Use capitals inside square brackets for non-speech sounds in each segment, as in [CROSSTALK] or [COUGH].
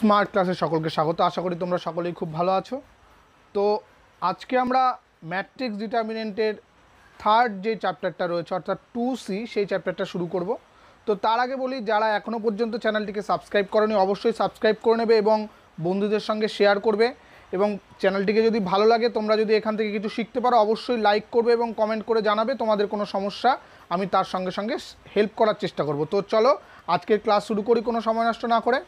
Smart ক্লাসে সকলকে স্বাগত আশা করি তোমরা সকলেই খুব ভালো আছো তো আজকে আমরা ম্যাট্রিক্স ডিটারমিনেন্টের থার্ড যে চ্যাপ্টারটা রয়েছে অর্থাৎ টু সি সেই চ্যাপ্টারটা শুরু করব তো তার আগে বলি যারা এখনও পর্যন্ত চ্যানেলটিকে সাবস্ক্রাইব করেনি অবশ্যই সাবস্ক্রাইব করে নেবে এবং বন্ধুদের সঙ্গে শেয়ার করবে এবং চ্যানেলটিকে যদি ভালো লাগে তোমরা যদি এখান থেকে কিছু শিখতে পারো অবশ্যই লাইক করবে এবং কমেন্ট করে জানাবে তোমাদের কোনো সমস্যা আমি তার সঙ্গে সঙ্গে হেল্প করার চেষ্টা করব তো চলো আজকের ক্লাস শুরু করি কোনো সময় নষ্ট না করে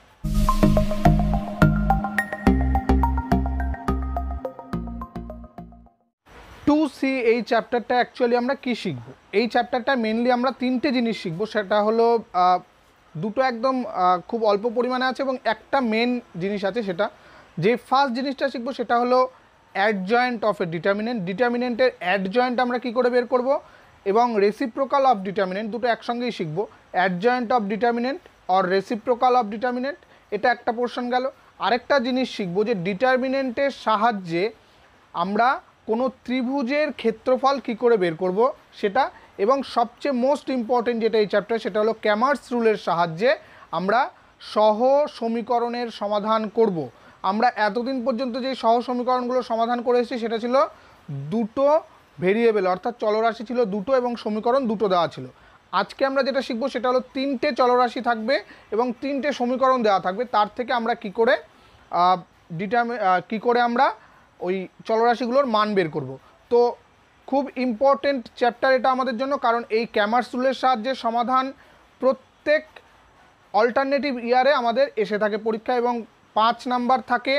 সি এই চ্যাপ্টারটা অ্যাকচুয়ালি আমরা কি শিখব এই চ্যাপ্টারটা মেনলি আমরা তিনটে জিনিস শিখব সেটা হলো দুটো একদম খুব অল্প পরিমাণে আছে এবং একটা মেন জিনিস আছে সেটা যে ফার্স্ট জিনিসটা শিখবো সেটা হলো অ্যাডজয়েন্ট অফ এ ডিটারমিনেন্ট ডিটারমিনেন্টের অ্যাডজয়েন্ট আমরা কি করে বের করব এবং রেসিপ্রোকাল অফ ডিটারমিনেন্ট দুটো একসঙ্গেই শিখবো adjoint of determinant or reciprocal of determinant এটা একটা পোর্শন গেল আরেকটা জিনিস শিখবো যে ডিটারমিনেন্টের সাহায্যে আমরা কোনো ত্রিভুজের ক্ষেত্রফল কি করে বের করব সেটা এবং সবচেয়ে মোস্ট ইম্পর্টেন্ট যেটা এই চ্যাপ্টার সেটা হলো ক্যামার্স রুলের সাহায্যে আমরা সহ সমীকরণের সমাধান করব। আমরা এতদিন পর্যন্ত যে সহ সমীকরণগুলো সমাধান করে এসেছি সেটা ছিল দুটো ভেরিয়েবল অর্থাৎ চলরাশি ছিল দুটো এবং সমীকরণ দুটো দেওয়া ছিল আজকে আমরা যেটা শিখবো সেটা হলো তিনটে চলরাশি থাকবে এবং তিনটে সমীকরণ দেওয়া থাকবে তার থেকে আমরা কি করে ডিটার্মি কী করে আমরা ওই চলরাশিগুলোর মান বের করব তো খুব ইম্পর্টেন্ট চ্যাপ্টার এটা আমাদের জন্য কারণ এই ক্যামার্স রুলের সাহায্যে সমাধান প্রত্যেক অল্টারনেটিভ ইয়ারে আমাদের এসে থাকে পরীক্ষা এবং পাঁচ নাম্বার থাকে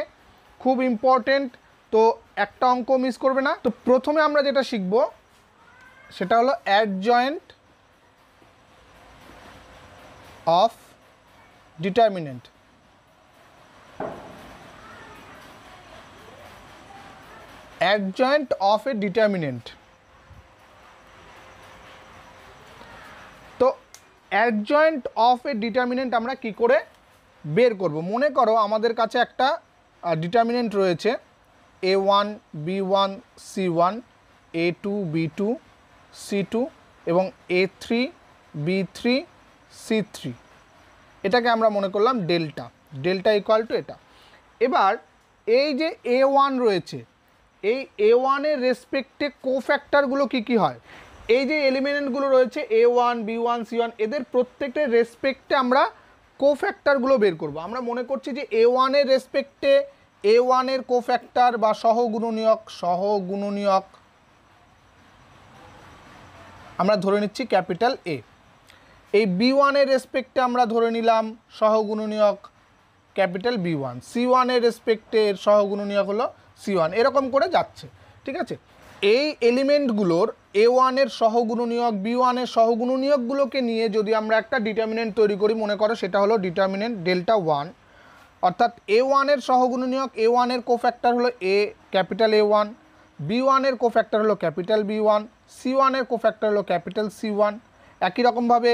খুব ইম্পর্টেন্ট তো একটা অঙ্ক মিস করবে না তো প্রথমে আমরা যেটা শিখব সেটা হলো adjoint of determinant adjoint of a determinant তো অ্যাডজয়েন্ট অফ এ determinant আমরা কি করে বের করব মনে করো আমাদের কাছে একটা ডিটারমিনেন্ট রয়েছে A one B one C one A two B two C two এবং এ three B three C three এটাকে আমরা মনে করলাম ডেল্টা ডেল্টা ইকুয়াল টু এটা এবার এই যে এ ওয়ান রয়েছে এই এ ওয়ানের রেসপেক্টে কোফ্যাক্টারগুলো কী কী হয় এই যে এলিমেন্টগুলো রয়েছে A one B one C one এদের প্রত্যেকটা রেসপেক্টে আমরা কোফ্যাক্টরগুলো বের করব আমরা মনে করছি যে এ ওয়ানের রেসপেক্টে এ ওয়ানের কোফ্যাক্টার বা সহগুণনীয়ক সহগুণনীয়ক আমরা ধরে নিচ্ছি ক্যাপিটাল এ এই বি ওয়ানের রেসপেক্টে আমরা ধরে নিলাম সহগুণনীয়ক ক্যাপিটাল বি ওয়ান সি ওয়ানের রেসপেক্টে এর সহগুণনীয়ক হলো সি ওয়ান এরকম করে যাচ্ছে ঠিক আছে এই এলিমেন্টগুলোর এ ওয়ানের সহগুণনীয়ক বি ওয়ানের সহগুণনীয়কগুলোকে নিয়ে যদি আমরা একটা ডিটারমিনেন্ট তৈরি করি মনে করো সেটা হলো ডিটারমিনেন্ট ডেল্টা ওয়ান অর্থাৎ এ ওয়ানের সহগুণনীয়ক এ ওয়ানের কোফ্যাক্টর হলো এ ক্যাপিটাল এ ওয়ান বি ওয়ানের কোফ্যাক্টর হলো ক্যাপিটাল বি ওয়ান সি ওয়ানের কোফ্যাক্টর হলো ক্যাপিটাল সি ওয়ান একই রকমভাবে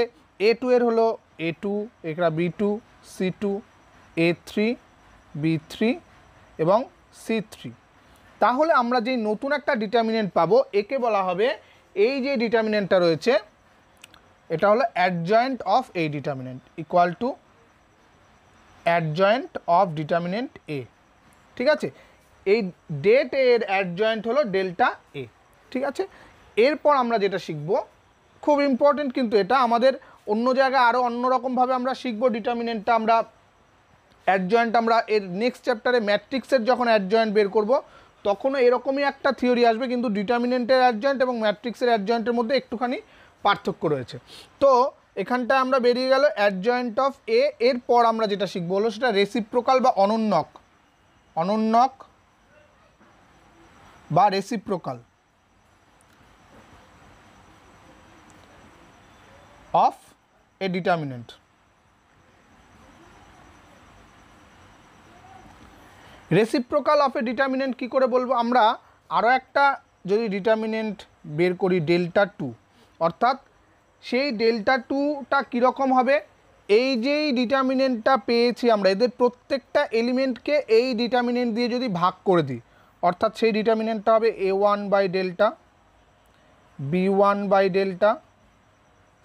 এ টু এর হলো এ টু এরা বি টু সি টু এ থ্রি বি থ্রি এবং সি থ্রি তাহলে আমরা যেই নতুন একটা ডিটারমিনেন্ট পাবো একে বলা হবে এই যে ডিটারমিনেন্টটা রয়েছে এটা হলো অ্যাডজয়েন্ট অফ এই determinant equal to adjoint of determinant A ঠিক আছে এই ডেট এর অ্যাডজয়েন্ট হলো ডেল্টা এ ঠিক আছে এরপর আমরা যেটা শিখব খুব ইম্পর্টেন্ট কিন্তু এটা আমাদের অন্য জায়গায় আরও অন্যরকমভাবে আমরা শিখব ডিটারমিনেন্টটা আমরা অ্যাডজয়েন্ট আমরা এর নেক্সট চ্যাপ্টারে ম্যাট্রিক্সের যখন অ্যাডজয়েন্ট বের করব তখনও এরকমই একটা থিওরি আসবে কিন্তু ডিটারমিনেন্টের অ্যাডজয়েন্ট এবং ম্যাট্রিক্সের অ্যাডজয়েন্টের মধ্যে একটুখানি পার্থক্য রয়েছে তো এখানটা আমরা বেরিয়ে গেল অ্যাডজয়েন্ট অফ এ এরপর আমরা যেটা শিখবো হলো সেটা রেসিপ্রোকাল বা অনন্যক অনন্যক বা reciprocal of a determinant reciprocal of a determinant কী করে বলবো আমরা আরও একটা যদি ডিটারমিনেন্ট বের করি ডেল্টা টু অর্থাৎ সেই ডেল্টা টুটা কীরকম হবে এই যেই ডিটারমিনেন্টটা পেয়েছি আমরা এদের প্রত্যেকটা এলিমেন্টকে এই ডিটারমিনেন্ট দিয়ে যদি ভাগ করে দিই অর্থাৎ সেই ডিটারমিনেন্টটা হবে A one by delta B one by delta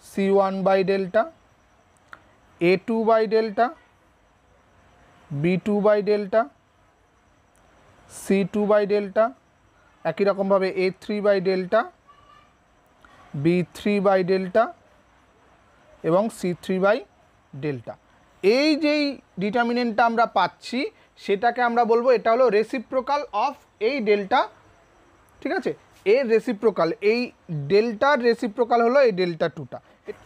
C one by delta A two by delta B two by delta C two by delta একই রকমভাবে A three by delta B three by delta এবং C three by delta এই যেই ডিটারমিনেন্টটা আমরা পাচ্ছি সেটাকে আমরা বলবো এটা হলো রেসিপ্রোকাল অফ এই ডেল্টা ঠিক আছে এর রেসিপ্রোকাল এই ডেল্টার রেসিপ্রোকাল হলো এই ডেল্টা টুটা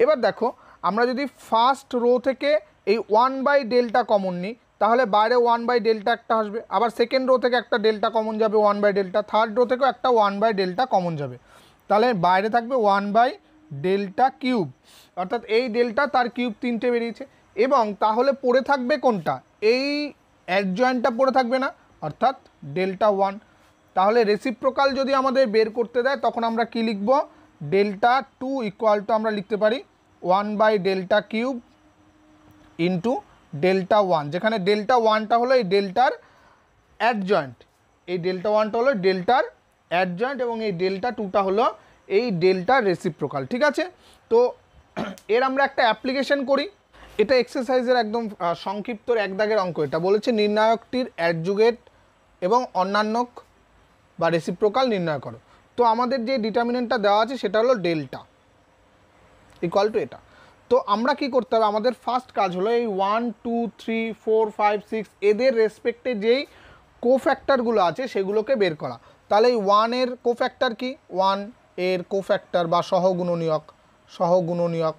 এবার দেখো আমরা যদি ফার্স্ট রো থেকে এই ওয়ান বাই ডেল্টা কমন নিই তাহলে বাইরে ওয়ান বাই ডেল্টা একটা আসবে আবার সেকেন্ড রো থেকে একটা ডেল্টা কমন যাবে one by delta third row থেকেও একটা ওয়ান বাই ডেল্টা কমন যাবে তাহলে বাইরে থাকবে ওয়ান বাই ডেল্টা কিউব অর্থাৎ এই ডেল্টা তার কিউব তিনটে বেরিয়েছে এবং তাহলে পড়ে থাকবে কোনটা এই অ্যাডজয়েন্টটা পড়ে থাকবে না অর্থাৎ ডেল্টা ওয়ান তাহলে রেসিপ্রোকাল যদি আমাদের বের করতে দেয় তখন আমরা কি লিখব ডেল্টা টু ইকুয়াল টু আমরা লিখতে পারি one by delta cube into delta one যেখানে ডেল্টা ওয়ানটা হলো এই ডেল্টার অ্যাডজয়েন্ট এই ডেল্টা ওয়ানটা হলো ডেল্টার অ্যাডজয়েন্ট এবং এই ডেল্টা টুটা হলো এই ডেল্টা রেসিপ্রোকাল ঠিক আছে তো এর আমরা একটা অ্যাপ্লিকেশন করি এটা এক্সারসাইজের একদম সংক্ষিপ্তর এক দাগের অঙ্ক এটা বলেছে নির্ণায়কটির অ্যাডজুগেট এবং অন্যান্য বা রেসিপ্রোকাল নির্ণয় করো তো আমাদের যে ডিটারমিনেন্টটা দেওয়া আছে সেটা হলো ডেল্টা ইকুয়াল টু এটা তো আমরা কি করতে হবে আমাদের ফার্স্ট কাজ হলো এই one two three four five six এদের রেসপেক্টে যেই কোফ্যাক্টারগুলো আছে সেগুলোকে বের করা তাহলে এই ওয়ানের কোফ্যাক্টার কি ওয়ান এর কোফ্যাক্টার বা সহগুণনীয়ক সহগুণনীয়ক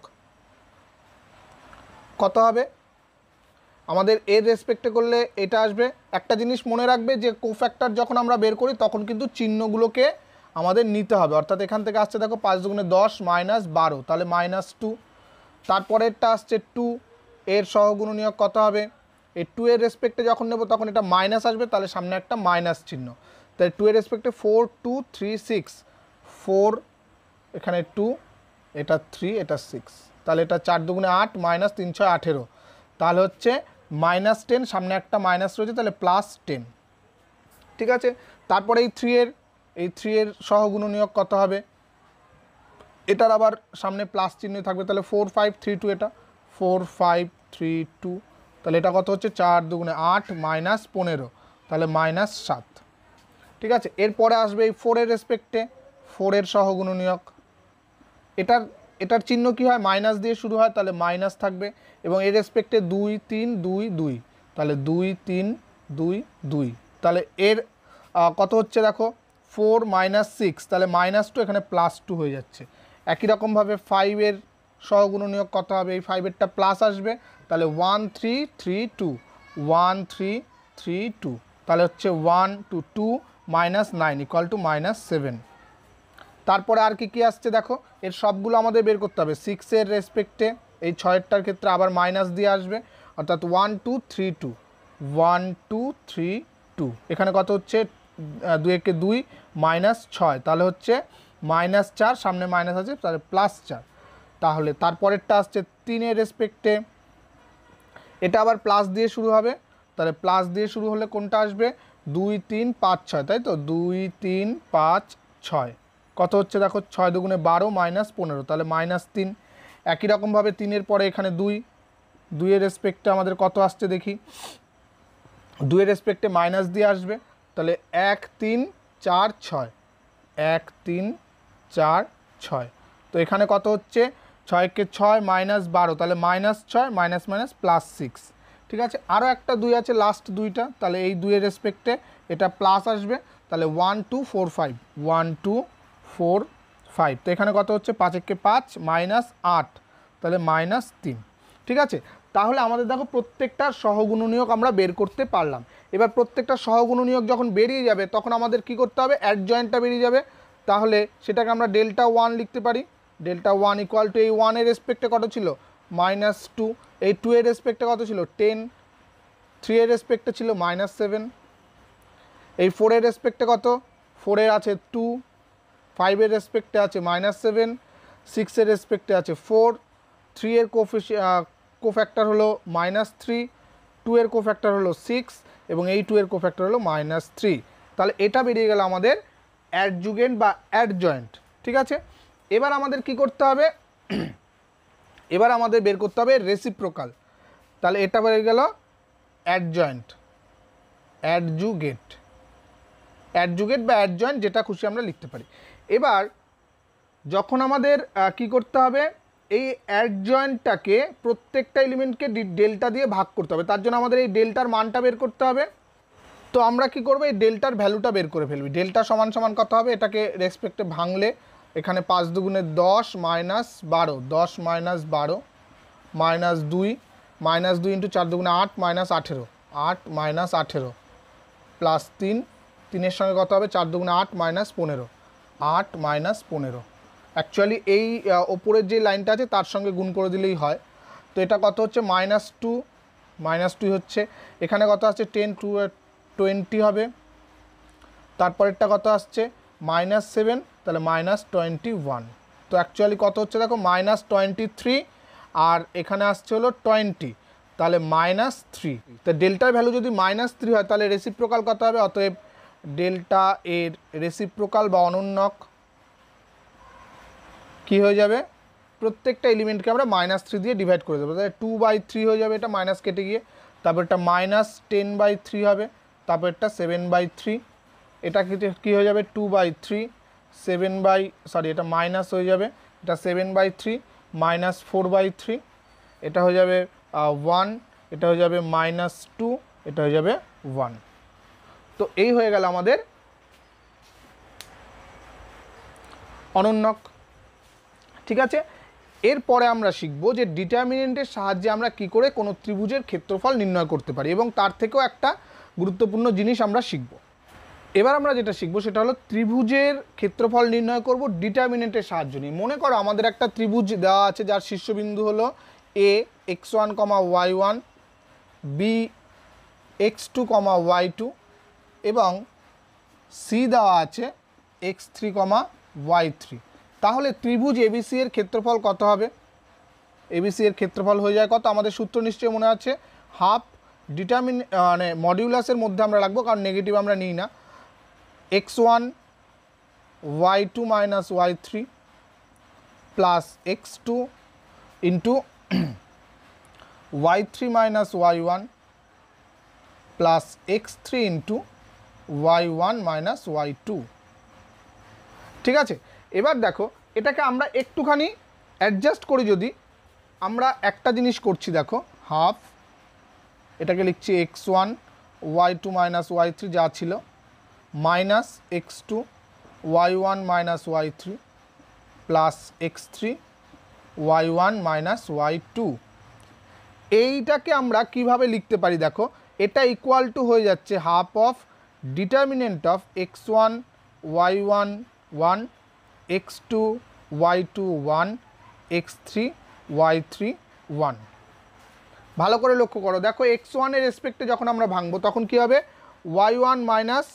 কত হবে আমাদের এর রেসপেক্টে করলে এটা আসবে একটা জিনিস মনে রাখবে যে কোফ্যাক্টার যখন আমরা বের করি তখন কিন্তু চিহ্নগুলোকে আমাদের নিতে হবে অর্থাৎ এখান থেকে আসছে দেখো পাঁচ দুগুণে দশ মাইনাস বারো তাহলে মাইনাস টু তারপরেরটা আসছে টু এর নিয়োগ কত হবে এই টু এর রেসপেক্টে যখন নেব তখন এটা মাইনাস আসবে তাহলে সামনে একটা মাইনাস চিহ্ন তাই টু এর রেসপেক্টে four two three six four এখানে টু এটা থ্রি এটা সিক্স তাহলে এটা চার দুগুণে আট মাইনাস তিন ছয় আঠেরো তাহলে হচ্ছে মাইনাস টেন সামনে একটা মাইনাস রয়েছে তাহলে প্লাস টেন ঠিক আছে তারপরে এই থ্রি এর এই থ্রি এর নিয়োগ কত হবে এটার আবার সামনে প্লাস চিহ্ন থাকবে তাহলে ফোর ফাইভ থ্রি টু এটা ফোর ফাইভ থ্রি টু তাহলে এটা কত হচ্ছে চার দুগুণে আট মাইনাস পনেরো তাহলে মাইনাস সাত ঠিক আছে এরপরে আসবে এই ফোরের রেসপেক্টে ফোরের সহগুণনীয়ক এটার এটার চিহ্ন কি হয় মাইনাস দিয়ে শুরু হয় তাহলে মাইনাস থাকবে এবং এর রেসপেক্টে দুই তিন দুই দুই তাহলে দুই তিন দুই দুই তাহলে এর কত হচ্ছে দেখো ফোর মাইনাস সিক্স তাহলে মাইনাস টু এখানে প্লাস টু হয়ে যাচ্ছে একই রকমভাবে ফাইভের সহগুণনীয়ক কত হবে এই ফাইভেরটা প্লাস আসবে তাহলে one three three two one three three two তাহলে হচ্ছে one two two minus nine equal to minus seven তারপরে আর কি কি আসছে দেখো এর সবগুলো আমাদের বের করতে হবে সিক্সের রেসপেক্টে এই ছয়েরটার ক্ষেত্রে আবার মাইনাস দিয়ে আসবে অর্থাৎ one two three two one two three two এখানে কত হচ্ছে দুই একে দুই মাইনাস ছয় তাহলে হচ্ছে মাইনাস চার সামনে মাইনাস আছে তাহলে প্লাস চার তাহলে তারপরেরটা আসছে তিনের রেসপেক্টে এটা আবার প্লাস দিয়ে শুরু হবে তাহলে প্লাস দিয়ে শুরু হলে কোনটা আসবে দুই তিন পাঁচ ছয় তাই তো দুই তিন পাঁচ ছয় কত হচ্ছে দেখো ছয় দুগুণে বারো মাইনাস পনেরো তাহলে মাইনাস তিন একই রকমভাবে তিনের পরে এখানে দুই দুইয়ের রেসপেক্টে আমাদের কত আসছে দেখি দুইয়ের রেসপেক্টে মাইনাস দিয়ে আসবে তাহলে এক তিন চার ছয় এক তিন চার ছয় তো এখানে কত হচ্ছে ছয়কে ছয় মাইনাস বারো তাহলে মাইনাস ছয় মাইনাস মাইনাস প্লাস সিক্স ঠিক আছে আরও একটা দুই আছে লাস্ট দুইটা তাহলে এই দুইয়ের রেসপেক্টে এটা প্লাস আসবে তাহলে one two four five one two four five তো এখানে কত হচ্ছে পাঁচেককে পাঁচ মাইনাস আট তাহলে মাইনাস তিন ঠিক আছে তাহলে আমাদের দেখো প্রত্যেকটা সহগুণনীয়ক আমরা বের করতে পারলাম এবার প্রত্যেকটা সহগুণনীয়ক যখন বেরিয়ে যাবে তখন আমাদের কি করতে হবে অ্যাডজয়েন্টটা বেরিয়ে যাবে তাহলে সেটাকে আমরা ডেল্টা ওয়ান লিখতে পারি ডেল্টা ওয়ান ইকুয়াল টু এই ওয়ানের রেসপেক্টে কত ছিল মাইনাস টু এই টু এর রেসপেক্টে কত ছিল টেন থ্রি এর রেসপেক্টে ছিল মাইনাস সেভেন এই ফোরের রেসপেক্টে কত ফোরের আছে টু ফাইভের রেসপেক্টে আছে মাইনাস সেভেন সিক্সের রেসপেক্টে আছে ফোর থ্রি এর কোফিস কোফ্যাক্টর হলো মাইনাস থ্রি টু এর কোফ্যাক্টর হলো সিক্স এবং এই টু এর কোফ্যাক্টর হলো মাইনাস থ্রি তাহলে এটা বেরিয়ে গেল আমাদের অ্যাডজুগেন্ট বা অ্যাডজয়েন্ট ঠিক আছে এবার আমাদের কি করতে হবে [CLEARS THROAT] এবার আমাদের বের করতে হবে রেসিপ্রোকাল তাহলে এটা বেড়ে গেল অ্যাডজয়েন্ট অ্যাডজুগেট অ্যাডজুগেট বা অ্যাডজয়েন্ট যেটা খুশি আমরা লিখতে পারি এবার যখন আমাদের কি করতে হবে এই অ্যাডজয়েন্টটাকে প্রত্যেকটা এলিমেন্টকে ডেল্টা দিয়ে ভাগ করতে হবে তার জন্য আমাদের এই ডেল্টার মানটা বের করতে হবে তো আমরা কি করবো এই ডেল্টার ভ্যালুটা বের করে ফেলবি ডেল্টা সমান সমান কত হবে এটাকে রেসপেক্টে ভাঙলে এখানে পাঁচ দুগুণে দশ মাইনাস বারো দশ মাইনাস বারো মাইনাস দুই মাইনাস দুই ইন্টু চার দুগুণে আট মাইনাস আঠেরো আট মাইনাস আঠেরো প্লাস তিন তিনের সঙ্গে কত হবে চার দুগুণে আট মাইনাস পনেরো আট মাইনাস পনেরো অ্যাকচুয়ালি এই ওপরের যে লাইনটা আছে তার সঙ্গে গুণ করে দিলেই হয় তো এটা কত হচ্ছে মাইনাস টু মাইনাস টু হচ্ছে এখানে কত আছে টেন টু টোয়েন্টি হবে তারপরেরটা কত আসছে মাইনাস সেভেন তাহলে মাইনাস টোয়েন্টি ওয়ান তো অ্যাকচুয়ালি কত হচ্ছে দেখো মাইনাস টোয়েন্টি থ্রি আর এখানে আসছে হলো টোয়েন্টি তাহলে মাইনাস থ্রি তো ডেল্টার ভ্যালু যদি মাইনাস থ্রি হয় তাহলে রেসিপ্রোকাল কত হবে অতএব ডেল্টা এর রেসিপ্রোকাল বা অনুন্নক কি হয়ে যাবে প্রত্যেকটা এলিমেন্টকে আমরা মাইনাস থ্রি দিয়ে ডিভাইড করে দেবো তাহলে টু বাই থ্রি হয়ে যাবে এটা মাইনাস কেটে গিয়ে তারপর এটা মাইনাস টেন বাই থ্রি হবে তারপরটা সেভেন বাই থ্রি এটা কী হয়ে যাবে two by three seven by sorry এটা মাইনাস হয়ে যাবে এটা seven by three minus four by three এটা হয়ে যাবে ওয়ান এটা হয়ে যাবে মাইনাস টু এটা হয়ে যাবে ওয়ান তো এই হয়ে গেল আমাদের অনন্যক ঠিক আছে এরপরে আমরা শিখব যে ডিটারমিনেন্টের সাহায্যে আমরা কি করে কোনো ত্রিভুজের ক্ষেত্রফল নির্ণয় করতে পারি এবং তার থেকেও একটা গুরুত্বপূর্ণ জিনিস আমরা শিখব এবার আমরা যেটা শিখবো সেটা হলো ত্রিভুজের ক্ষেত্রফল নির্ণয় করব ডিটারমিনেন্টের সাহায্য নিয়ে মনে করো আমাদের একটা ত্রিভুজ দেওয়া আছে যার শীর্ষবিন্দু হলো A x one comma y one B x two comma y two এবং সি দেওয়া আছে x three comma y three তাহলে ত্রিভুজ এবিসি এর ক্ষেত্রফল কত হবে এবিসি এর ক্ষেত্রফল হয়ে যায় কত আমাদের সূত্র নিশ্চয়ই মনে আছে হাফ ডিটারমিন মানে মডিউলাসের মধ্যে আমরা রাখবো কারণ নেগেটিভ আমরা নিই না x one y two minus y three plus x two into y three minus y one plus x three into y one minus y two ঠিক আছে এবার দেখো এটাকে আমরা একটুখানি অ্যাডজাস্ট করি যদি আমরা একটা জিনিস করছি দেখো হাফ এটাকে লিখছি x one y two minus y three যা ছিল minus x two y one minus y three plus x three y one minus y two এইটাকে আমরা কিভাবে লিখতে পারি দেখো এটা ইকুয়াল টু হয়ে যাচ্ছে half of determinant of x one y one one x two y two one x three y three one ভালো করে লক্ষ্য করো দেখো এক্স ওয়ানের রেসপেক্টে যখন আমরা ভাঙবো তখন কি হবে y one minus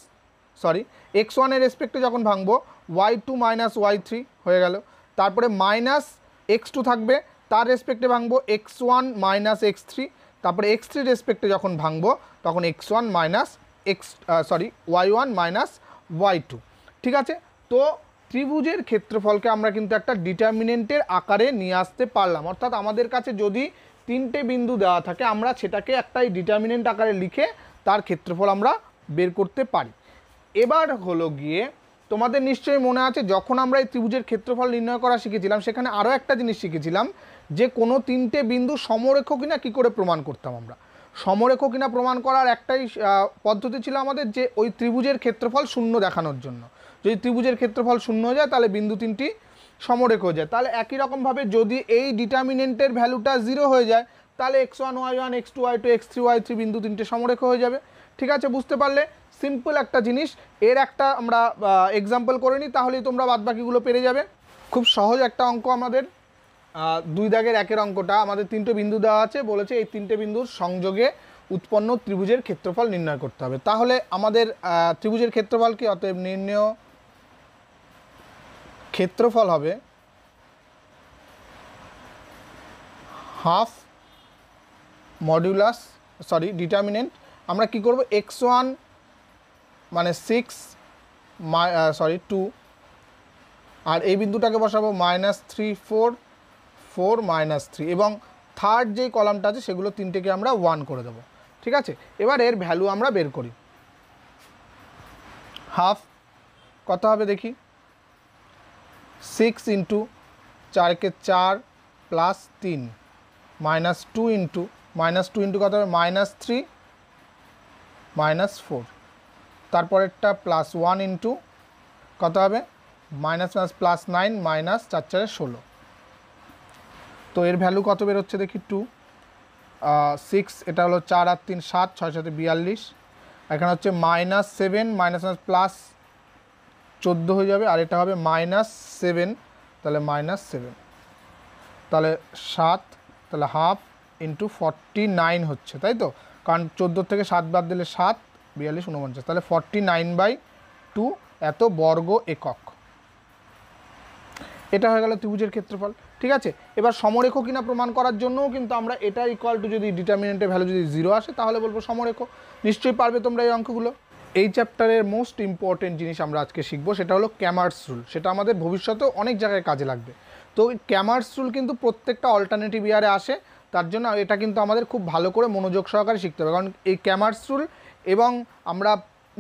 sorry x ওয়ানের রেসপেক্টে যখন ভাঙবো y two minus y three হয়ে গেল তারপরে মাইনাস এক্স টু থাকবে তার রেসপেক্টে ভাঙবো x one minus x three তারপরে এক্স থ্রি রেসপেক্টে যখন ভাঙবো তখন x one minus x sorry y one minus y two ঠিক আছে তো ত্রিভুজের ক্ষেত্রফলকে আমরা কিন্তু একটা ডিটারমিনেন্টের আকারে নিয়ে আসতে পারলাম অর্থাৎ আমাদের কাছে যদি তিনটে বিন্দু দেওয়া থাকে আমরা সেটাকে একটাই ডিটারমিনেন্ট আকারে লিখে তার ক্ষেত্রফল আমরা বের করতে পারি এবার হলো গিয়ে তোমাদের নিশ্চয়ই মনে আছে যখন আমরা এই ত্রিভুজের ক্ষেত্রফল নির্ণয় করা শিখেছিলাম সেখানে আরও একটা জিনিস শিখেছিলাম যে কোনো তিনটে বিন্দু সমরেখ কিনা কী করে প্রমাণ করতাম আমরা সমরেখ কিনা প্রমাণ করার একটাই পদ্ধতি ছিল আমাদের যে ওই ত্রিভুজের ক্ষেত্রফল শূন্য দেখানোর জন্য যদি ত্রিভুজের ক্ষেত্রফল শূন্য হয়ে যায় তাহলে বিন্দু তিনটি সমরেখ হয়ে যায় তাহলে একই রকমভাবে যদি এই ডিটারমিনেন্টের ভ্যালুটা জিরো হয়ে যায় তাহলে x one y one x two y two x three y three বিন্দু তিনটে সমরেখ হয়ে যাবে ঠিক আছে বুঝতে পারলে সিম্পল একটা জিনিস এর একটা আমরা এক্সাম্পল করে নিই তাহলেই তোমরা বাদবাকিগুলো পেরে যাবে খুব সহজ একটা অঙ্ক আমাদের দুই দাগের একের অঙ্কটা আমাদের তিনটে বিন্দু দেওয়া আছে বলেছে এই তিনটে বিন্দুর সংযোগে উৎপন্ন ত্রিভুজের ক্ষেত্রফল নির্ণয় করতে হবে তাহলে আমাদের ত্রিভুজের ক্ষেত্রফল কি অতএব নির্ণয় ক্ষেত্রফল হবে হাফ মডিউলাস সরি ডিটারমিনেন্ট আমরা কি করব এক্স ওয়ান মানে সিক্স সরি টু আর এই বিন্দুটাকে বসাবো minus three four four minus three এবং থার্ড যেই কলামটা আছে সেগুলো তিনটেকে আমরা ওয়ান করে দেবো ঠিক আছে এবার এর ভ্যালু আমরা বের করি হাফ কত হবে দেখি সিক্স ইন্টু চারকে চার প্লাস তিন minus two into minus two into কত হবে মাইনাস থ্রি মাইনাস ফোর তারপরেরটা প্লাস ওয়ান ইন্টু কত হবে minus minus plus nine minus চার চারে ষোলো তো এর ভ্যালু কত বেরোচ্ছে দেখি টু সিক্স এটা হলো চার আট তিন সাত ছয় সাথে বিয়াল্লিশ এখানে হচ্ছে minus seven minus minus plus চোদ্দো হয়ে যাবে আর এটা হবে মাইনাস সেভেন তাহলে মাইনাস সেভেন তাহলে সাত তাহলে হাফ ইন্টু ফর্টি নাইন হচ্ছে তাই তো কারণ চোদ্দো থেকে সাত বাদ দিলে সাত বিয়াল্লিশ উনপঞ্চাশ তাহলে ফর্টি নাইন বাই টু এত বর্গ একক এটা হয়ে গেল ত্রিভুজের ক্ষেত্রফল ঠিক আছে এবার সমরেখ কিনা প্রমাণ করার জন্যও কিন্তু আমরা এটা ইকুয়াল টু যদি ডিটারমিনেন্টের ভ্যালু যদি জিরো আসে তাহলে বলবো সমরেখ নিশ্চয়ই পারবে তোমরা এই অঙ্কগুলো এই চ্যাপ্টারের মোস্ট ইম্পর্টেন্ট জিনিস আমরা আজকে শিখব সেটা হলো ক্যামার্স রুল সেটা আমাদের ভবিষ্যতেও অনেক জায়গায় কাজে লাগবে তো ক্যামার্স রুল কিন্তু প্রত্যেকটা অল্টারনেটিভ ইয়ারে আসে তার জন্য এটা কিন্তু আমাদের খুব ভালো করে মনোযোগ সহকারে শিখতে হবে কারণ এই ক্যামার্স রুল এবং আমরা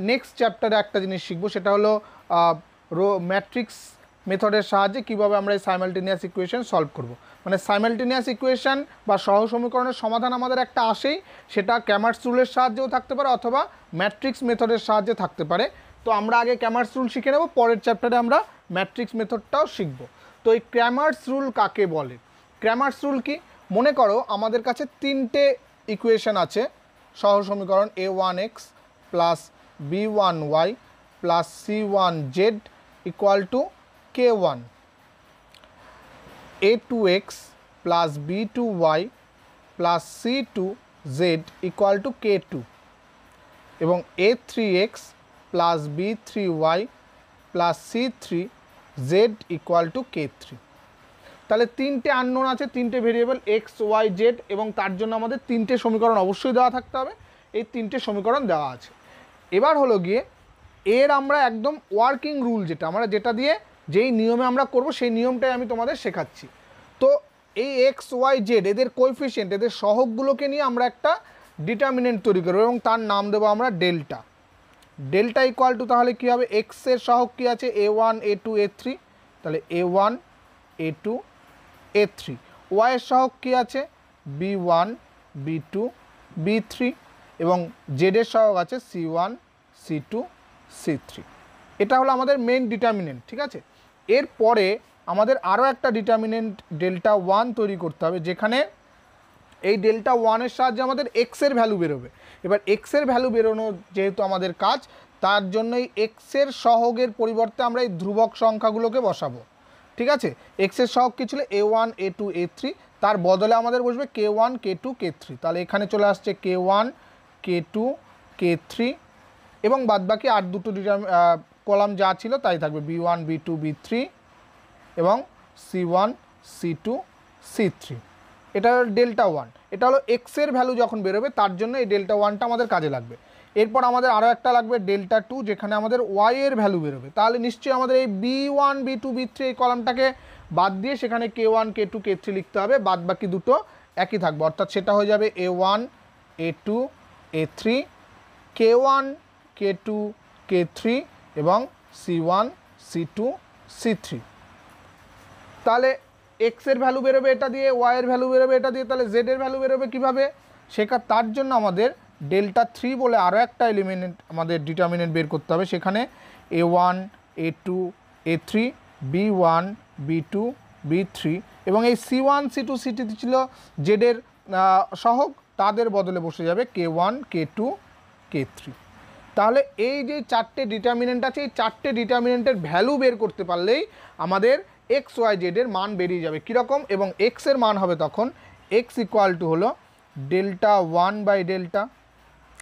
নেক্সট চ্যাপ্টারে একটা জিনিস শিখবো সেটা হলো রো ম্যাট্রিক্স মেথডের সাহায্যে কীভাবে আমরা এই সাইমালটেনিয়াস ইকুয়েশন সলভ করব মানে সাইমেলটেনিয়াস ইকুয়েশান বা সহ সমীকরণের সমাধান আমাদের একটা আসেই সেটা ক্যামার্স রুলের সাহায্যেও থাকতে পারে অথবা ম্যাট্রিক্স মেথডের সাহায্যে থাকতে পারে তো আমরা আগে ক্যামার্স রুল শিখে নেব পরের চ্যাপ্টারে আমরা ম্যাট্রিক্স মেথডটাও শিখব তো এই ক্র্যামার্স রুল কাকে বলে ক্র্যামার্স রুল কি মনে করো আমাদের কাছে তিনটে ইকুয়েশান আছে সহ সমীকরণ a one x plus b one y plus c one z equal to k one A two x plus b two y plus c two z equal to k two এবং এ three x plus b three y plus c three z equal to k three তাহলে তিনটে unknown আছে তিনটে variable x y Z এবং তার জন্য আমাদের তিনটে সমীকরণ অবশ্যই দেওয়া থাকতে হবে এই তিনটে সমীকরণ দেওয়া আছে এবার হলো গিয়ে এর আমরা একদম ওয়ার্কিং রুল যেটা আমরা যেটা দিয়ে যেই নিয়মে আমরা করব সেই নিয়মটাই আমি তোমাদের শেখাচ্ছি তো এই এক্স ওয়াই জেড এদের কোয়েফিশিয়েন্ট এদের সহগগুলোকে নিয়ে আমরা একটা ডিটারমিনেন্ট তৈরি করবো এবং তার নাম দেবো আমরা ডেল্টা ডেল্টা ইকুয়াল টু তাহলে কী হবে এক্সের সহগ কী আছে a one A two A three তাহলে a one A two A three ওয়াইয়ের সহগ কী আছে b one b two b three এবং জেডের সহগ আছে c one c two c three এটা হলো আমাদের মেন ডিটারমিনেন্ট ঠিক আছে এরপরে আমাদের আরও একটা ডিটারমিনেন্ট ডেল্টা ওয়ান তৈরি করতে হবে যেখানে এই ডেল্টা ওয়ানের সাহায্যে আমাদের এক্সের ভ্যালু বেরোবে এবার এক্সের ভ্যালু বেরোনো যেহেতু আমাদের কাজ তার জন্য এই এক্সের সহগের পরিবর্তে আমরা এই ধ্রুবক সংখ্যাগুলোকে বসাবো ঠিক আছে এক্সের সহগ কী ছিল a one A two A three তার বদলে আমাদের বসবে k one k two k three তাহলে এখানে চলে আসছে k one k two k three এবং বাদবাকি আর দুটো ডিটার কলাম যা ছিল তাই থাকবে b one b two b three এবং c one c two c three এটা হলো ডেল্টা ওয়ান এটা হলো এক্সের ভ্যালু যখন বেরোবে তার জন্য এই ডেল্টা ওয়ানটা আমাদের কাজে লাগবে এরপর আমাদের আরও একটা লাগবে ডেল্টা টু যেখানে আমাদের ওয়াই এর ভ্যালু বেরোবে তাহলে নিশ্চয়ই আমাদের এই b one b two b three এই কলামটাকে বাদ দিয়ে সেখানে k one k two k three লিখতে হবে বাদ বাকি দুটো একই থাকবে অর্থাৎ সেটা হয়ে যাবে a one A two A three k one k two k three এবং c one c two c three তাহলে এক্সের ভ্যালু বেরোবে এটা দিয়ে ওয়াইয়ের ভ্যালু বেরোবে এটা দিয়ে তাহলে জেডের ভ্যালু বেরোবে কীভাবে সেটা তার জন্য আমাদের ডেল্টা থ্রি বলে আরও একটা এলিমিনেন্ট আমাদের ডিটারমিনেন্ট বের করতে হবে সেখানে a one A two A three b one b two b three এবং এই c one c two c three ছিল জেডের সহক তাদের বদলে বসে যাবে k one k two k three তাহলে এই যে চারটে ডিটারমিনেন্ট আছে এই চারটে ডিটারমিনেন্টের ভ্যালু বের করতে পারলেই আমাদের এক্স ওয়াই জেডের মান বেরিয়ে যাবে কীরকম এবং এক্সের মান হবে তখন এক্স ইকুয়াল টু হলো ডেল্টা ওয়ান বাই ডেল্টা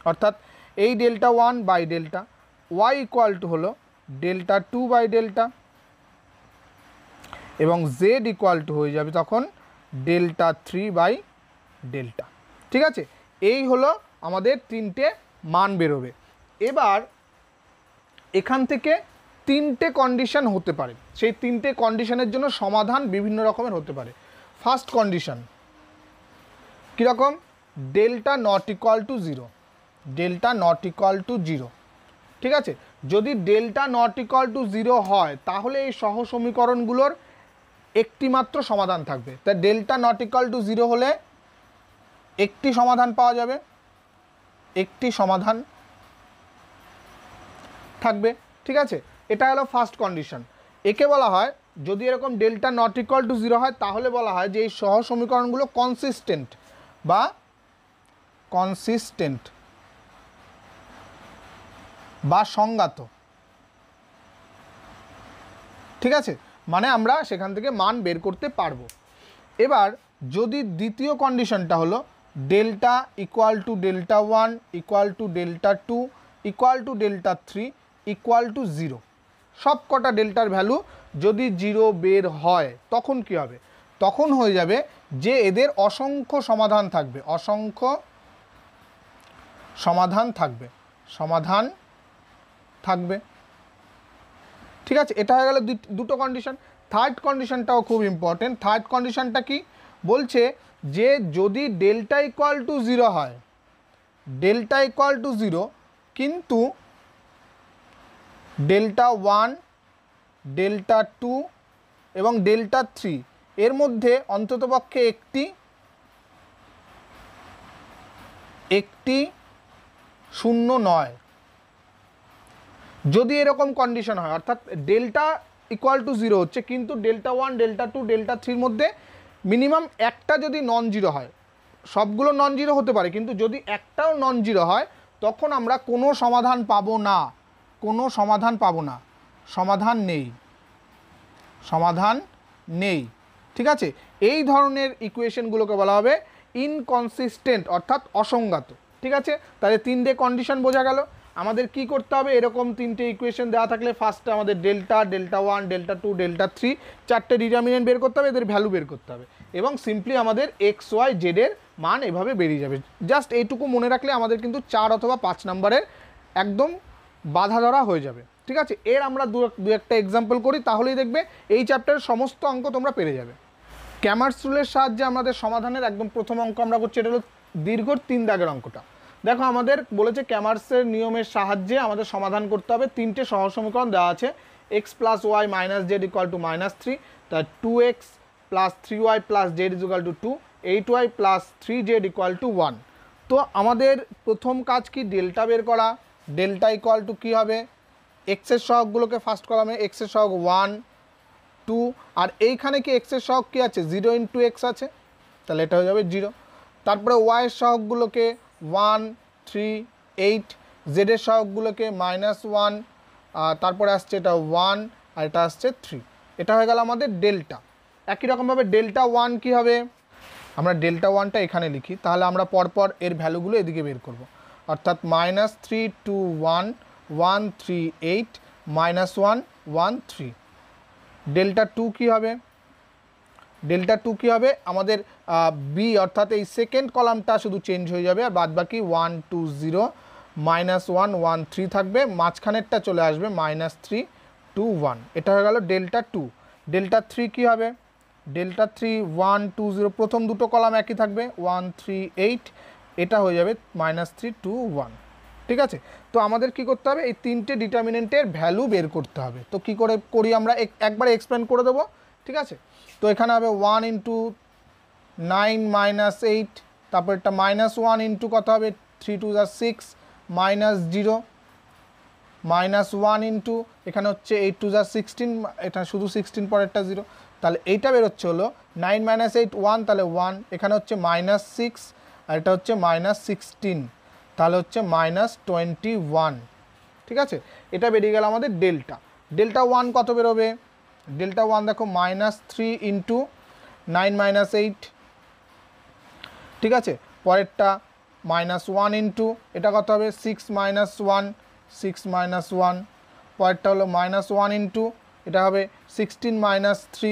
অর্থাৎ এই delta one by delta y equal to হলো ডেল্টা টু বাই ডেল্টা এবং জেড ইকুয়াল টু হয়ে যাবে তখন ডেল্টা থ্রি বাই ডেল্টা ঠিক আছে এই হলো আমাদের তিনটে মান বেরোবে এবার এখান থেকে তিনটে কন্ডিশন হতে পারে সেই তিনটে কন্ডিশনের জন্য সমাধান বিভিন্ন রকমের হতে পারে ফার্স্ট কন্ডিশন কীরকম delta not equal to zero delta not equal to zero ঠিক আছে যদি delta not equal to zero হয় তাহলে এই সহ সমীকরণগুলোর একটিমাত্র সমাধান থাকবে তা delta not equal to zero হলে একটি সমাধান পাওয়া যাবে একটি সমাধান থাকবে ঠিক আছে এটা হলো ফার্স্ট কন্ডিশন একে বলা হয় যদি এরকম delta not equal to zero হয় তাহলে বলা হয় যে এই সহ সমীকরণগুলো কনসিস্টেন্ট বা কনসিস্টেন্ট বা সংজ্ঞাত ঠিক আছে মানে আমরা সেখান থেকে মান বের করতে পারবো এবার যদি দ্বিতীয় কন্ডিশনটা হলো delta equal to delta one equal to delta two equal to delta three equal to zero সব কটা ডেল্টার ভ্যালু যদি জিরো বের হয় তখন কি হবে তখন হয়ে যাবে যে এদের অসংখ্য সমাধান থাকবে অসংখ্য সমাধান থাকবে সমাধান থাকবে ঠিক আছে এটা হয়ে গেল দুটো কন্ডিশন থার্ড কন্ডিশনটাও খুব ইম্পর্টেন্ট থার্ড কন্ডিশনটা কি বলছে যে যদি ডেল্টা ইকুয়াল টু জিরো হয় ডেল্টা ইকুয়াল টু জিরো কিন্তু ডেল্টা ওয়ান ডেল্টা টু এবং ডেল্টা থ্রি এর মধ্যে অন্ততপক্ষে একটি একটি শূন্য নয় যদি এরকম কন্ডিশন হয় অর্থাৎ ডেল্টা ইকুয়াল টু জিরো হচ্ছে কিন্তু delta one delta two delta থ্রির মধ্যে মিনিমাম একটা যদি নন জিরো হয় সবগুলো নন জিরো হতে পারে কিন্তু যদি একটাও নন জিরো হয় তখন আমরা কোনো সমাধান পাবো না কোনো সমাধান পাবো না সমাধান নেই সমাধান নেই ঠিক আছে এই ধরনের ইকুয়েশনগুলোকে বলা হবে ইনকনসিস্টেন্ট অর্থাৎ অসঙ্গাত ঠিক আছে তাহলে তিনটে কন্ডিশন বোঝা গেল আমাদের কি করতে হবে এরকম তিনটে ইকুয়েশন দেওয়া থাকলে ফার্স্টে আমাদের delta delta one delta two delta three চারটে ডিটারমিনেন্ট বের করতে হবে এদের ভ্যালু বের করতে হবে এবং সিম্পলি আমাদের এক্স ওয়াই জেডের মান এভাবে বেরিয়ে যাবে জাস্ট এইটুকু মনে রাখলে আমাদের কিন্তু চার অথবা পাঁচ নম্বরের একদম বাধা ধরা হয়ে যাবে ঠিক আছে এর আমরা দু দু একটা এক্সাম্পল করি তাহলেই দেখবে এই চ্যাপ্টারের সমস্ত অঙ্ক তোমরা পেরে যাবে ক্যামার্স রুলের সাহায্যে আমাদের সমাধানের একদম প্রথম অঙ্ক আমরা করছি এটা হলো দীর্ঘ তিন দাগের অঙ্কটা দেখো আমাদের বলেছে ক্যামার্সের নিয়মের সাহায্যে আমাদের সমাধান করতে হবে তিনটে সহজ সমীকরণ দেওয়া আছে x plus y minus z equal to minus three তা two x plus three y plus z is equal to two eight y plus three z equal to one তো আমাদের প্রথম কাজ কি ডেল্টা বের করা ডেল্টা ইকুয়াল টু কী হবে এক্সের সহগগুলোকে ফার্স্ট কলামে এক্সের সহগ ওয়ান টু আর এইখানে কি এক্সের সহগ কী আছে জিরো ইন্টু এক্স আছে তাহলে এটা হয়ে যাবে জিরো তারপরে ওয়াইয়ের সহগগুলোকে ওয়ান থ্রি এইট জেডের সহগগুলোকে মাইনাস ওয়ান তারপরে আসছে এটা ওয়ান আর এটা আসছে থ্রি এটা হয়ে গেল আমাদের ডেল্টা একই রকমভাবে ডেল্টা ওয়ান কী হবে আমরা ডেল্টা ওয়ানটা এখানে লিখি তাহলে আমরা পরপর এর ভ্যালুগুলো এদিকে বের করবো অর্থাৎ minus three two one one three eight minus one one three delta two কী হবে ডেল্টা টু কী হবে আমাদের বি অর্থাৎ এই সেকেন্ড কলামটা শুধু চেঞ্জ হয়ে যাবে আর বাদবাকি one two zero minus one one three থাকবে মাঝখানেরটা চলে আসবে মাইনাস থ্রি টু ওয়ান এটা হয়ে গেল ডেল্টা টু ডেল্টা থ্রি কী হবে delta three one two zero প্রথম দুটো কলাম একই থাকবে ওয়ান থ্রি এইট এটা হয়ে যাবে মাইনাস থ্রি টু ওয়ান ঠিক আছে তো আমাদের কি করতে হবে এই তিনটে ডিটারমিনেন্টের ভ্যালু বের করতে হবে তো কি করে করি আমরা একবারে এক্সপ্লেন করে দেবো ঠিক আছে তো এখানে হবে one into nine minus eight তারপর একটা মাইনাস ওয়ান ইন্টু কত হবে থ্রি টু যা six minus zero minus one into এখানে হচ্ছে এইট টু যা সিক্সটিন এটা শুধু সিক্সটিন পরেরটা জিরো তাহলে এইটা বেরোচ্ছে হলো নাইন মাইনাস এইট ওয়ান তাহলে ওয়ান এখানে হচ্ছে মাইনাস সিক্স আর এটা হচ্ছে মাইনাস সিক্সটিন তাহলে হচ্ছে মাইনাস টোয়েন্টি ওয়ান ঠিক আছে এটা বেরিয়ে গেল আমাদের ডেল্টা ডেল্টা ওয়ান কত বেরোবে ডেল্টা ওয়ান দেখো minus three into nine minus eight ঠিক আছে পরেরটা মাইনাস ওয়ান ইন্টু এটা কত হবে six minus one six minus one পরেরটা হলো মাইনাস ওয়ান ইন্টু এটা হবে sixteen minus three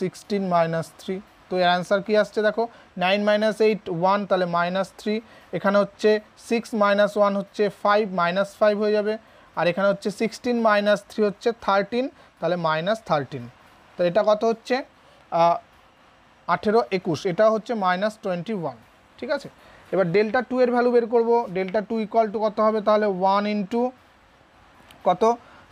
sixteen minus three তো এর অ্যান্সার কী আসছে দেখো নাইন মাইনাস এইট ওয়ান তাহলে মাইনাস থ্রি এখানে হচ্ছে সিক্স মাইনাস ওয়ান হচ্ছে ফাইভ মাইনাস ফাইভ হয়ে যাবে আর এখানে হচ্ছে সিক্সটিন মাইনাস থ্রি হচ্ছে থার্টিন তাহলে মাইনাস থার্টিন তো এটা কত হচ্ছে আঠেরো একুশ এটা হচ্ছে মাইনাস টোয়েন্টি ওয়ান ঠিক আছে এবার ডেল্টা টু এর ভ্যালু বের করবো ডেল্টা টু ইকুয়াল টু কত হবে তাহলে ওয়ান ইন্টু কত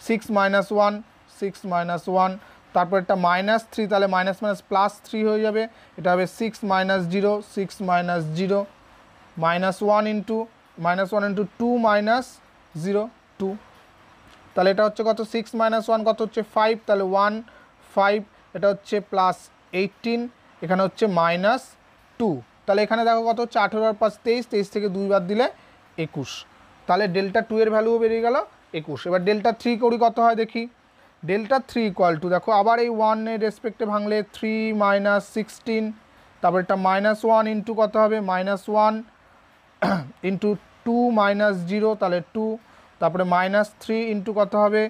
six minus one six minus one তারপর একটা মাইনাস থ্রি তাহলে মাইনাস মাইনাস প্লাস থ্রি হয়ে যাবে এটা হবে six minus zero six minus zero minus one into minus one into two minus zero two তাহলে এটা হচ্ছে কত সিক্স মাইনাস ওয়ান কত হচ্ছে ফাইভ তাহলে ওয়ান ফাইভ এটা হচ্ছে প্লাস এইটিন এখানে হচ্ছে মাইনাস টু তাহলে এখানে দেখো কত হচ্ছে আঠেরো আর পাঁচ তেইশ তেইশ থেকে দুই বার দিলে একুশ তাহলে ডেল্টা টু এর ভ্যালুও বেরিয়ে গেল একুশ এবার ডেল্টা থ্রি করি কত হয় দেখি ডেল্টা থ্রি ইকুয়াল টু দেখো আবার এই ওয়ানের রেসপেক্টে ভাঙলে থ্রি মাইনাস সিক্সটিন তারপর এটা মাইনাস ওয়ান ইন্টু কত হবে minus one into two minus zero তাহলে টু তারপরে মাইনাস থ্রি ইন্টু কত হবে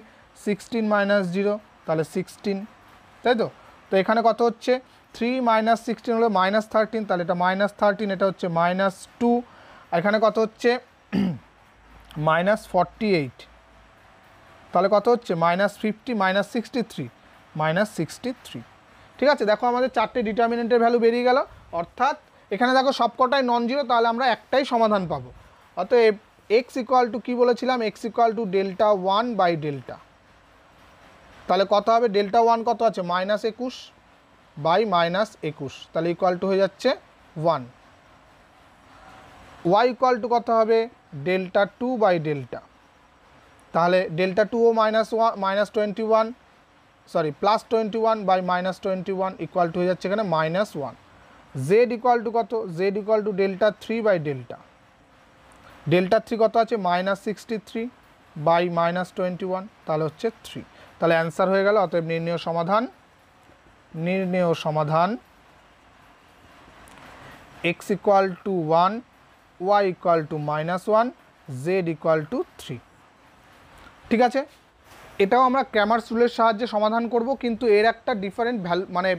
সিক্সটিন মাইনাস জিরো তাহলে সিক্সটিন তাই তো তো এখানে কত হচ্ছে থ্রি মাইনাস সিক্সটিন হলো মাইনাস থার্টিন তাহলে এটা মাইনাস থার্টিন এটা হচ্ছে মাইনাস টু এখানে কত হচ্ছে মাইনাস ফর্টি এইট তাহলে কত হচ্ছে minus fifty minus sixty three minus sixty three ঠিক আছে দেখো আমাদের চারটে ডিটারমিনেন্টের ভ্যালু বেরিয়ে গেল অর্থাৎ এখানে দেখো সবকটাই নন জিরো তাহলে আমরা একটাই সমাধান পাবো অতএব এক্স ইকুয়াল টু কী বলেছিলাম x equal to delta one by delta তাহলে কত হবে ডেল্টা ওয়ান কত আছে মাইনাস একুশ বাই মাইনাস একুশ তাহলে ইকুয়াল টু হয়ে যাচ্ছে ওয়ান ওয়াই ইকুয়াল টু কত হবে ডেল্টা টু বাই ডেল্টা তাহলে ডেল্টা টু ও minus one minus twenty one sorry plus twenty one by minus twenty one equal to হয়ে যাচ্ছে এখানে minus one z equal to কত z equal to delta three by delta delta three কত আছে minus sixty three by minus twenty one তাহলে হচ্ছে three তাহলে answer হয়ে গেল অতএব নির্ণয় সমাধান নির্ণয় সমাধান x equal to one y equal to minus one z equal to three ঠিক আছে এটাও আমরা ক্যামার রুলের সাহায্যে সমাধান করব কিন্তু এর একটা ডিফারেন্ট ভ্যাল মানে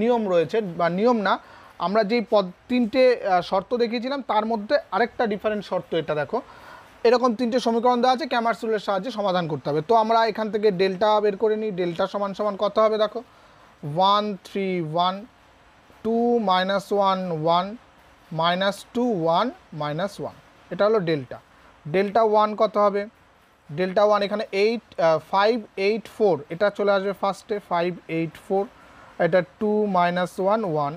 নিয়ম রয়েছে বা নিয়ম না আমরা যেই পদ তিনটে শর্ত দেখিয়েছিলাম তার মধ্যে আরেকটা ডিফারেন্ট শর্ত এটা দেখো এরকম তিনটে সমীকরণ দেওয়া আছে ক্যামার রুলের সাহায্যে সমাধান করতে হবে তো আমরা এখান থেকে ডেল্টা বের করে নিই ডেল্টা সমান সমান কত হবে দেখো one three one two minus one one minus two one minus one এটা হলো ডেল্টা ডেল্টা ওয়ান কত হবে ডেল্টা ওয়ান এখানে এইট ফাইভ এইট ফোর এটা চলে আসবে ফার্স্টে ফাইভ এইট ফোর এটা two minus one one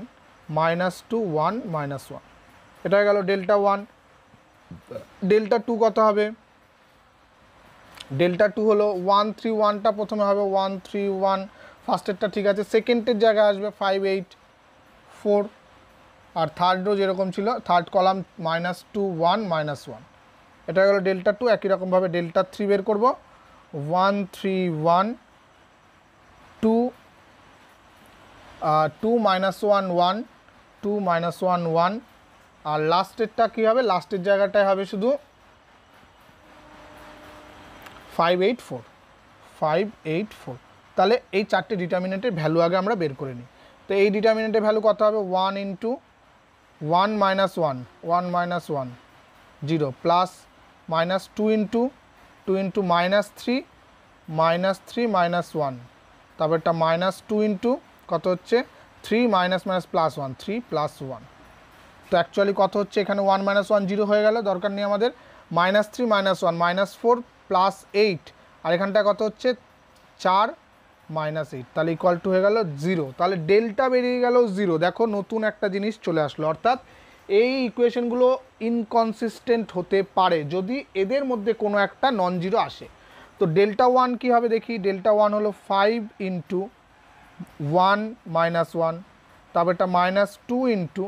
minus two one minus one এটা গেল ডেল্টা ওয়ান ডেল্টা টু কত হবে ডেল্টা টু হলো ওয়ান থ্রি ওয়ানটা প্রথমে হবে ওয়ান থ্রি ওয়ান ফার্স্টেরটা ঠিক আছে সেকেন্ডের জায়গায় আসবে ফাইভ এইট ফোর আর থার্ডও যেরকম ছিল third column minus two one minus one এটা গেলো ডেল্টা টু একই রকমভাবে ডেল্টা থ্রি বের করবো one three one two two minus one one two minus one one আর লাস্টেরটা কী হবে লাস্টের জায়গাটায় হবে শুধু five eight four five eight four তাহলে এই চারটে ডিটারমিনেন্টের ভ্যালু আগে আমরা বের করে নিই তো এই ডিটারমিনেন্টের ভ্যালু কত হবে one into one minus one one minus one zero plus minus two into two into minus three minus three minus one তারপরটা মাইনাস টু ইন্টু কত হচ্ছে three minus minus plus one three plus one তো actually কত হচ্ছে এখানে one minus one zero হয়ে গেল দরকার নেই আমাদের minus three minus one minus four plus eight আর এখানটা কত হচ্ছে চার মাইনাস এইট তাহলে ইকুয়াল টু হয়ে গেল জিরো তাহলে ডেল্টা বেরিয়ে গেল জিরো দেখো নতুন একটা জিনিস চলে আসলো অর্থাৎ এই ইকুয়েশনগুলো ইনকনসিস্টেন্ট হতে পারে যদি এদের মধ্যে কোনো একটা নন জিরো আসে তো ডেল্টা ওয়ান কী হবে দেখি ডেল্টা ওয়ান হলো five into one minus one তারপর এটা minus two into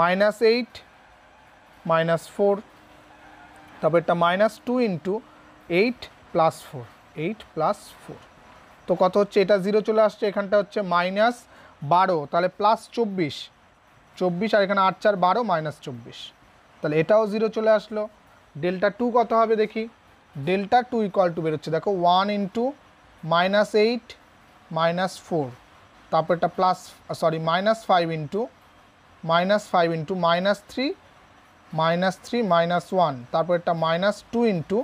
minus eight minus four তারপর এটা minus two into eight plus four eight plus four তো কত হচ্ছে এটা জিরো চলে আসছে এখানটা হচ্ছে মাইনাস বারো তাহলে প্লাস চব্বিশ চব্বিশ আর এখানে আট চার বারো মাইনাস চব্বিশ তাহলে এটাও জিরো চলে আসলো ডেল্টা টু কত হবে দেখি ডেল্টা টু ইকুয়াল টু বেরোচ্ছে দেখো one into minus eight minus four তারপর এটা plus sorry minus five into minus five into minus three minus three minus one তারপর একটা minus two into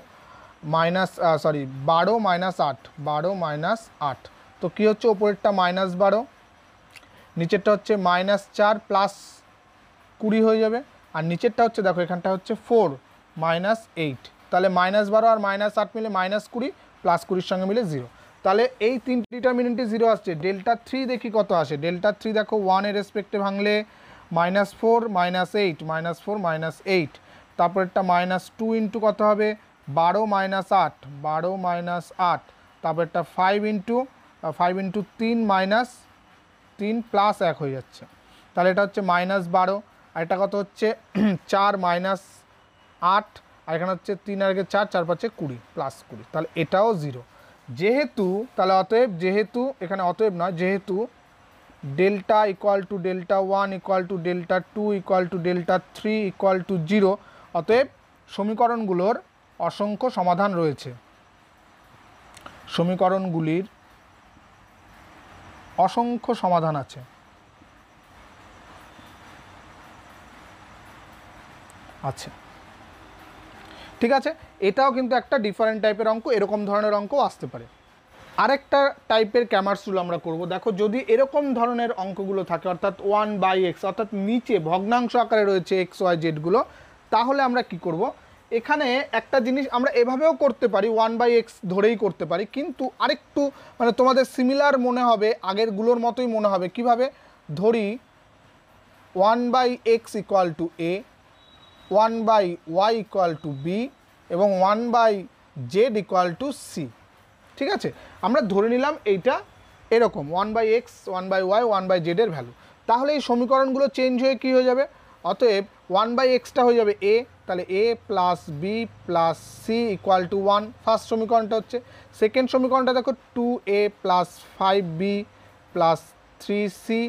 minus sorry বারো মাইনাস আট বারো মাইনাস আট তো কী হচ্ছে ওপরেরটা মাইনাস বারো নিচেরটা হচ্ছে মাইনাস চার প্লাস কুড়ি হয়ে যাবে আর নিচেরটা হচ্ছে দেখো এখানটা হচ্ছে ফোর মাইনাস এইট তাহলে মাইনাস বারো আর মাইনাস আট মিলে মাইনাস কুড়ি প্লাস কুড়ির সঙ্গে মিলে জিরো তাহলে এই তিন ডিটারমিনেন্টে জিরো আসছে ডেল্টা থ্রি দেখি কত আসে ডেল্টা থ্রি দেখো ওয়ানের রেসপেক্টে ভাঙলে minus four minus eight minus four minus eight তারপরেরটা মাইনাস টু ইন্টু কত হবে বারো মাইনাস আট বারো মাইনাস আট তারপরেরটা ফাইভ ইন্টু ফাইভ ইন্টু তিন মাইনাস তিন প্লাস এক হয়ে যাচ্ছে তাহলে এটা হচ্ছে মাইনাস বারো আর এটা কত হচ্ছে [CLEARS THROAT] চার মাইনাস আট আর এখানে হচ্ছে তিন আগে চার চার পাঁচে কুড়ি প্লাস কুড়ি তাহলে এটাও জিরো যেহেতু তাহলে অতএব যেহেতু এখানে অতএব নয় যেহেতু delta equal to delta one equal to delta two equal to delta three equal to zero অতএব সমীকরণগুলোর অসংখ্য সমাধান রয়েছে সমীকরণগুলির অসংখ্য সমাধান আছে আচ্ছা ঠিক আছে এটাও কিন্তু একটা ডিফারেন্ট টাইপের অঙ্ক এরকম ধরনের অঙ্কও আসতে পারে আরেকটা টাইপের ক্যামার্স রুল আমরা করব দেখো যদি এরকম ধরনের অঙ্কগুলো থাকে অর্থাৎ ওয়ান বাই এক্স অর্থাৎ নিচে ভগ্নাংশ আকারে রয়েছে এক্স ওয়াই জেডগুলো তাহলে আমরা কি করব এখানে একটা জিনিস আমরা এভাবেও করতে পারি ওয়ান বাই এক্স ধরেই করতে পারি কিন্তু আরেকটু মানে তোমাদের সিমিলার মনে হবে আগেরগুলোর মতোই মনে হবে কিভাবে ধরি one by x equal to a one by y equal to b এবং one by z equal to c ঠিক আছে আমরা ধরে নিলাম এইটা এরকম one by x one by y one by জেডের ভ্যালু তাহলে এই সমীকরণগুলো চেঞ্জ হয়ে কী হয়ে যাবে অতএব ওয়ান বাই এক্সটা হয়ে যাবে এ তাহলে a plus b plus c equal to one first সমীকরণটা হচ্ছে সেকেন্ড সমীকরণটা দেখো two a plus five b plus three c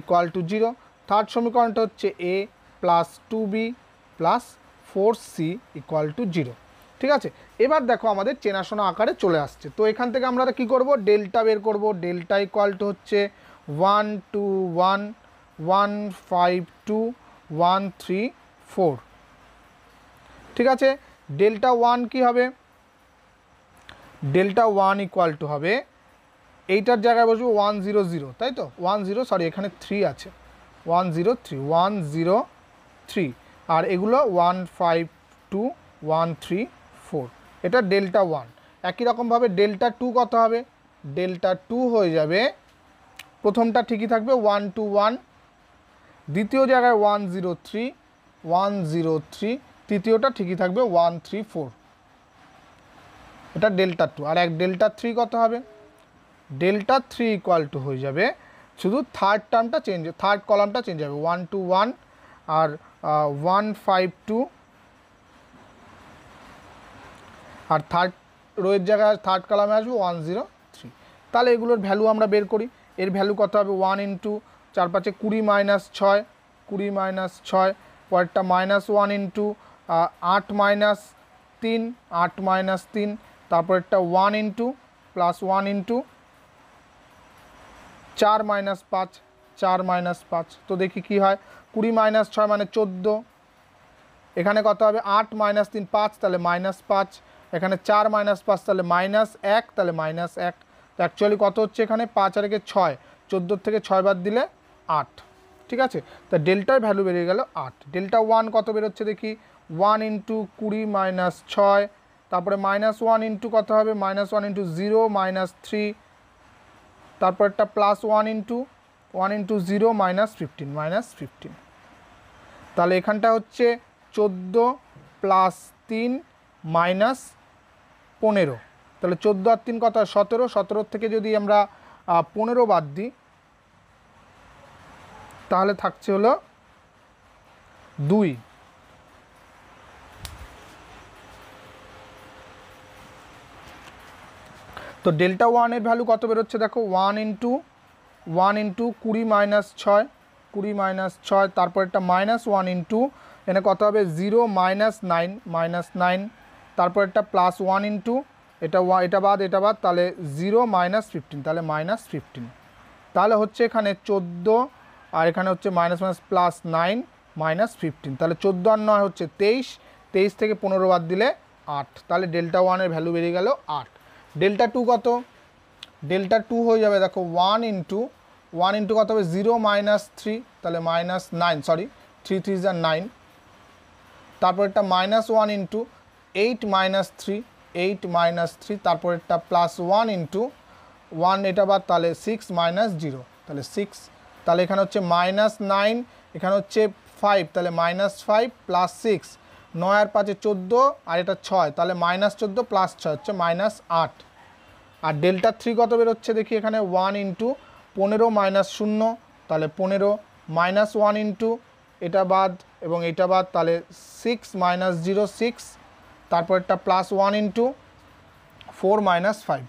equal to zero third সমীকরণটা হচ্ছে a plus two b plus four c equal to zero ঠিক আছে এবার দেখো আমাদের চেনাশোনা আকারে চলে আসছে তো এখান থেকে আমরা কি করব ডেল্টা বের করব ডেল্টা ইকুয়াল টু হচ্ছে one two one one five two one three four ঠিক আছে ডেল্টা ওয়ান কী হবে ডেল্টা ওয়ান ইকুয়াল টু হবে এইটার জায়গায় বসবো ওয়ান জিরো জিরো তাই তো ওয়ান জিরো সরি এখানে থ্রি আছে one zero three one zero three আর এগুলো one five two one three four এটা ডেল্টা ওয়ান একই রকমভাবে ডেল্টা টু কত হবে ডেল্টা টু হয়ে যাবে প্রথমটা ঠিকই থাকবে ওয়ান টু ওয়ান দ্বিতীয় জায়গায় one zero three one zero three তৃতীয়টা ঠিকই থাকবে ওয়ান থ্রি ফোর এটা ডেল্টা টু আর এক ডেল্টা থ্রি কত হবে ডেল্টা থ্রি ইকুয়াল টু হয়ে যাবে শুধু থার্ড টার্মটা চেঞ্জ থার্ড কলামটা চেঞ্জ হবে ওয়ান টু ওয়ান আর ওয়ান ফাইভ টু আর থার্ড রোয়ের জায়গায় থার্ড কলামে আসবে ওয়ান জিরো থ্রি তাহলে এগুলোর ভ্যালু আমরা বের করি এর ভ্যালু কত হবে ওয়ান ইন্টু চার পাঁচে কুড়ি মাইনাস ছয় কুড়ি মাইনাস ছয় পরেরটা মাইনাস ওয়ান ইন্টু আট মাইনাস তিন আট মাইনাস তিন তারপর one into plus one into চার মাইনাস পাঁচ চার মাইনাস পাঁচ তো দেখি কি হয় কুড়ি মাইনাস ছয় মানে চোদ্দো এখানে কত হবে আট মাইনাস তিন পাঁচ তাহলে মাইনাস পাঁচ এখানে চার মাইনাস পাঁচ তাহলে মাইনাস এক তাহলে মাইনাস এক তো অ্যাকচুয়ালি কত হচ্ছে এখানে পাঁচ আর একে ছয় চোদ্দোর থেকে ছয় বার দিলে আট ঠিক আছে তা ডেল্টার ভ্যালু বেরিয়ে গেল আট ডেল্টা ওয়ান কত বেরোচ্ছে দেখি ওয়ান ইন্টু কুড়ি মাইনাস ছয় তারপরে মাইনাস ওয়ান ইন্টু কত হবে minus one into zero minus three একটা plus one into one into zero minus fifteen minus fifteen তাহলে এখানটা হচ্ছে চোদ্দো প্লাস তিন মাইনাস পনেরো তাহলে চোদ্দো আর তিন কত সতেরো সতেরো থেকে যদি আমরা পনেরো বাদ দিই তাহলে থাকছে হলো দুই তো ডেল্টা ওয়ানের ভ্যালু কত বেরোচ্ছে দেখো ওয়ান ইন্টু ওয়ান ইন্টু কুড়ি মাইনাস ছয় কুড়ি মাইনাস ছয় তারপর একটা মাইনাস ওয়ান ইন্টু এনে কত হবে zero minus nine minus nine তারপর একটা প্লাস ওয়ান ইন্টু এটা ওয়া এটা বাদ এটা বাদ তাহলে জিরো মাইনাস ফিফটিন তাহলে মাইনাস ফিফটিন তাহলে হচ্ছে এখানে চোদ্দো আর এখানে হচ্ছে minus minus plus nine minus fifteen তাহলে চোদ্দো আর নয় হচ্ছে তেইশ তেইশ থেকে পনেরো বাদ দিলে আট তাহলে ডেল্টা ওয়ানের ভ্যালু বেরিয়ে গেল আট ডেল্টা টু কত ডেল্টা টু হয়ে যাবে দেখো ওয়ান ইন্টু ওয়ান ইন্টু কত হবে জিরো মাইনাস থ্রি তাহলে minus nine sorry three three যা নাইন তারপর তারপরেরটা minus one into eight minus three eight minus three তারপর তারপরেরটা প্লাস ওয়ান ইন্টু ওয়ান এটা বাদ তাহলে সিক্স মাইনাস জিরো তাহলে সিক্স তাহলে এখানে হচ্ছে মাইনাস নাইন এখানে হচ্ছে ফাইভ তাহলে মাইনাস ফাইভ প্লাস সিক্স নয় আর পাঁচে চোদ্দো আর এটা ছয় তাহলে মাইনাস চোদ্দো প্লাস ছয় হচ্ছে মাইনাস আট আর ডেল্টা থ্রি কত বেরোচ্ছে দেখি এখানে ওয়ান ইন্টু পনেরো মাইনাস শূন্য তাহলে পনেরো মাইনাস ওয়ান ইন্টু এটা বাদ এবং এটা বাদ তাহলে সিক্স মাইনাস জিরো সিক্স তারপর একটা plus one into four minus five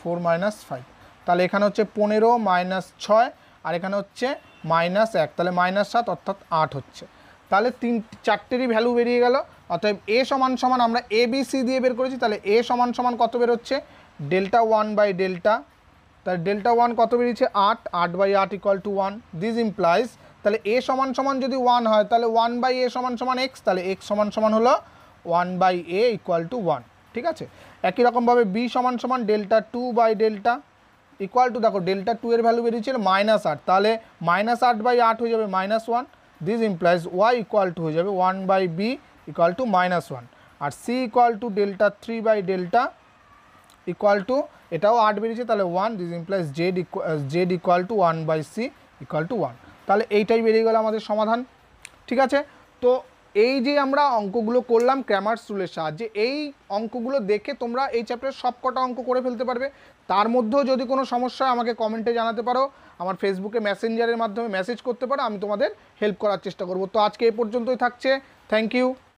four minus five তাহলে এখানে হচ্ছে পনেরো মাইনাস ছয় আর এখানে হচ্ছে মাইনাস এক তাহলে মাইনাস সাত অর্থাৎ আট হচ্ছে তাহলে তিন চারটেরই ভ্যালু বেরিয়ে গেল অতএব এ সমান সমান আমরা এ দিয়ে বের করেছি তাহলে এ সমান সমান কত বেরোচ্ছে ডেল্টা ওয়ান বাই ডেল্টা তার ডেল্টা ওয়ান কত বেরিয়েছে আট আট বাই আট equal to one this implies তাহলে এ সমান সমান যদি ওয়ান হয় তাহলে ওয়ান বাই এ সমান সমান এক্স তাহলে এক্স সমান সমান হলো one by a equal to one ঠিক আছে একই রকমভাবে বি সমান সমান delta two by delta equal to দেখো ডেল্টা টু এর ভ্যালু বেরিয়েছিল মাইনাস আট তাহলে মাইনাস আট বাই আট হয়ে যাবে minus one this implies y equal to হয়ে যাবে one by b equal to minus one আর c equal to delta three by delta equal to এটাও আট বেরিয়েছে তাহলে one this implies z z equal to one by c equal to one তাহলে এইটাই বেরিয়ে গেল আমাদের সমাধান ঠিক আছে তো এই যে আমরা অঙ্কগুলো করলাম ক্র্যামার্স রুলের সাহায্যে এই অঙ্কগুলো দেখে তোমরা এই চ্যাপ্টারের সব কটা অঙ্ক করে ফেলতে পারবে তার মধ্যেও যদি কোনো সমস্যা আমাকে কমেন্টে জানাতে পারো আমার ফেসবুকে মেসেঞ্জারের মাধ্যমে মেসেজ করতে পারো আমি তোমাদের হেল্প করার চেষ্টা করব তো আজকে এ পর্যন্তই থাকছে থ্যাংক ইউ